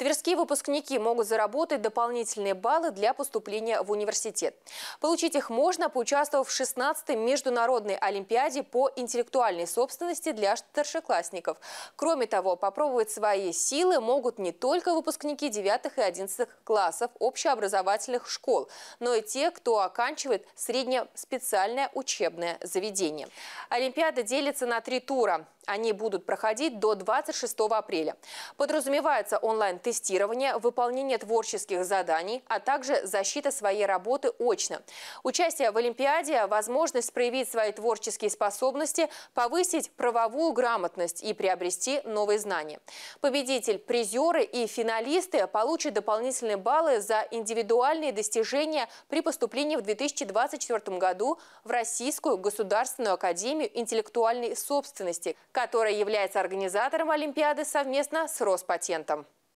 Тверские выпускники могут заработать дополнительные баллы для поступления в университет. Получить их можно, поучаствовав в 16-й международной олимпиаде по интеллектуальной собственности для старшеклассников. Кроме того, попробовать свои силы могут не только выпускники 9 и 11 классов общеобразовательных школ, но и те, кто оканчивает среднеспециальное учебное заведение. Олимпиада делится на три тура. Они будут проходить до 26 апреля. Подразумевается онлайн-тестирование, выполнение творческих заданий, а также защита своей работы очно. Участие в Олимпиаде – возможность проявить свои творческие способности, повысить правовую грамотность и приобрести новые знания. Победитель, призеры и финалисты получат дополнительные баллы за индивидуальные достижения при поступлении в 2024 году в Российскую государственную академию интеллектуальной собственности – которая является организатором Олимпиады совместно с Роспатентом.